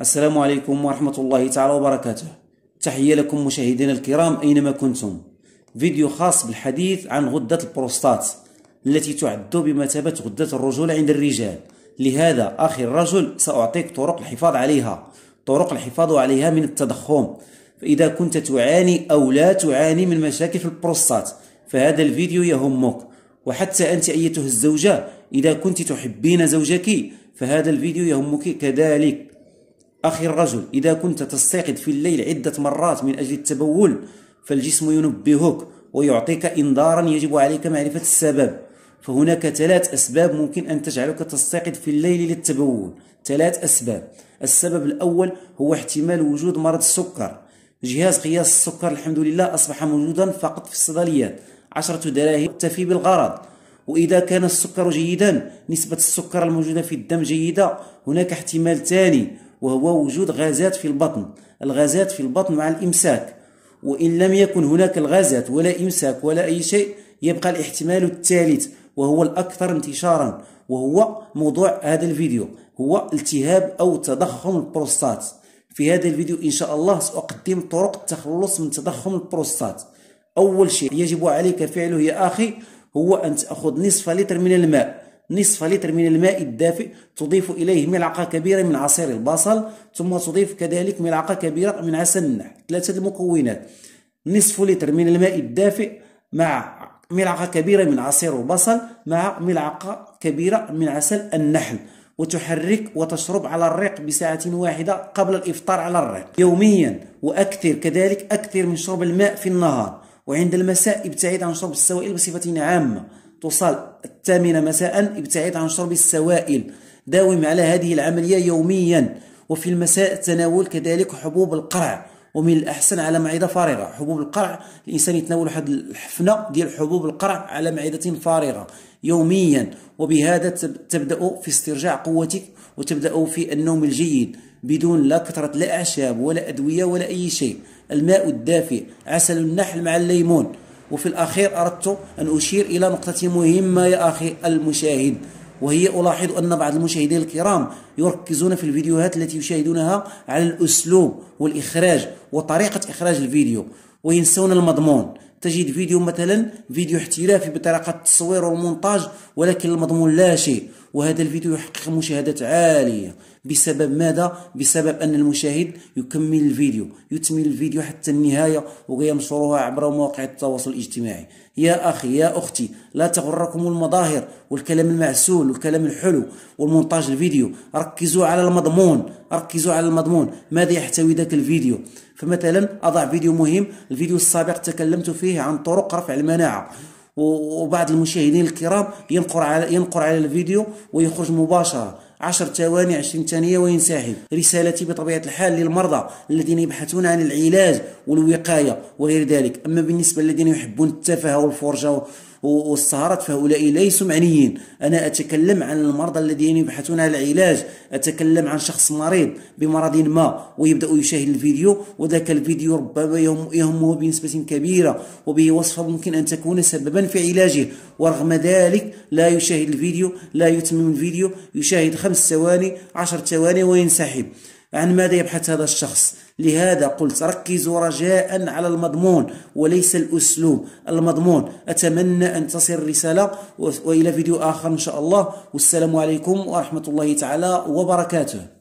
السلام عليكم ورحمة الله تعالى وبركاته تحية لكم مشاهدينا الكرام أينما كنتم فيديو خاص بالحديث عن غدة البروستات التي تعد بمثابة غدة الرجل عند الرجال لهذا أخي الرجل سأعطيك طرق الحفاظ عليها طرق الحفاظ عليها من التضخم فإذا كنت تعاني أو لا تعاني من مشاكل في البروستات فهذا الفيديو يهمك وحتى أنت أيتها الزوجة إذا كنت تحبين زوجك فهذا الفيديو يهمك كذلك أخي الرجل إذا كنت تستيقظ في الليل عدة مرات من أجل التبول فالجسم ينبهك ويعطيك إنذارا يجب عليك معرفة السبب فهناك ثلاث أسباب ممكن أن تجعلك تستيقظ في الليل للتبول ثلاث أسباب السبب الأول هو احتمال وجود مرض السكر جهاز قياس السكر الحمد لله أصبح موجودا فقط في الصيدليات عشرة دراهم تفي بالغرض وإذا كان السكر جيدا نسبة السكر الموجودة في الدم جيدة هناك احتمال ثاني وهو وجود غازات في البطن الغازات في البطن مع الإمساك وإن لم يكن هناك الغازات ولا إمساك ولا أي شيء يبقى الاحتمال الثالث وهو الأكثر انتشارا وهو موضوع هذا الفيديو هو التهاب أو تضخم البروستات في هذا الفيديو إن شاء الله سأقدم طرق التخلص من تضخم البروستات أول شيء يجب عليك فعله يا أخي هو أن تأخذ نصف لتر من الماء نصف لتر من الماء الدافئ تضيف إليه ملعقة كبيرة من عصير البصل ثم تضيف كذلك ملعقة كبيرة من عسل النحل ثلاثة المكونات نصف لتر من الماء الدافئ مع ملعقة كبيرة من عصير البصل مع ملعقة كبيرة من عسل النحل وتحرك وتشرب على الريق بساعة واحدة قبل الإفطار على الريق يوميا وأكثر كذلك أكثر من شرب الماء في النهار وعند المساء ابتعد عن شرب السوائل بصفة عامة تصال الثامنة مساء ابتعد عن شرب السوائل داوم على هذه العملية يوميا وفي المساء تناول كذلك حبوب القرع ومن الأحسن على معدة فارغة حبوب القرع الإنسان يتناول واحد الحفنة ديال حبوب القرع على معدة فارغة يوميا وبهذا تبدأ في استرجاع قوتك وتبدأ في النوم الجيد بدون لا كثرة لا أعشاب ولا أدوية ولا أي شيء الماء الدافئ عسل النحل مع الليمون وفي الأخير أردت أن أشير إلى نقطة مهمة يا أخي المشاهد وهي ألاحظ أن بعض المشاهدين الكرام يركزون في الفيديوهات التي يشاهدونها على الأسلوب والإخراج وطريقة إخراج الفيديو وينسون المضمون تجد فيديو مثلا فيديو احترافي بطريقة التصوير والمونتاج ولكن المضمون لا شيء وهذا الفيديو يحقق مشاهدات عالية بسبب ماذا؟ بسبب أن المشاهد يكمل الفيديو يتمل الفيديو حتى النهاية وينشرها عبر مواقع التواصل الاجتماعي يا أخي يا أختي لا تغركم المظاهر والكلام المعسول والكلام الحلو والمونتاج الفيديو ركزوا على المضمون ركزوا على المضمون ماذا يحتوي ذاك الفيديو فمثلا أضع فيديو مهم الفيديو السابق تكلمت فيه عن طرق رفع المناعة وبعض المشاهدين الكرام ينقر على ينقر على الفيديو ويخرج مباشره 10 ثواني 20 ثانية وينسحب رسالتي بطبيعة الحال للمرضى الذين يبحثون عن العلاج والوقاية وغير ذلك أما بالنسبة للذين يحبون التفاهة والفرجة والسهرات فهؤلاء ليسوا معنيين أنا أتكلم عن المرضى الذين يبحثون عن العلاج أتكلم عن شخص مريض بمرض ما ويبدأ يشاهد الفيديو وذاك الفيديو ربما يهمه بنسبة كبيرة وبه وصفة ممكن أن تكون سببا في علاجه ورغم ذلك لا يشاهد الفيديو لا يتمم الفيديو يشاهد خمس ثواني عشر ثواني وينسحب عن ماذا يبحث هذا الشخص لهذا قلت ركزوا رجاء على المضمون وليس الأسلوب المضمون أتمنى أن تصل الرسالة وإلى فيديو آخر إن شاء الله والسلام عليكم ورحمة الله تعالى وبركاته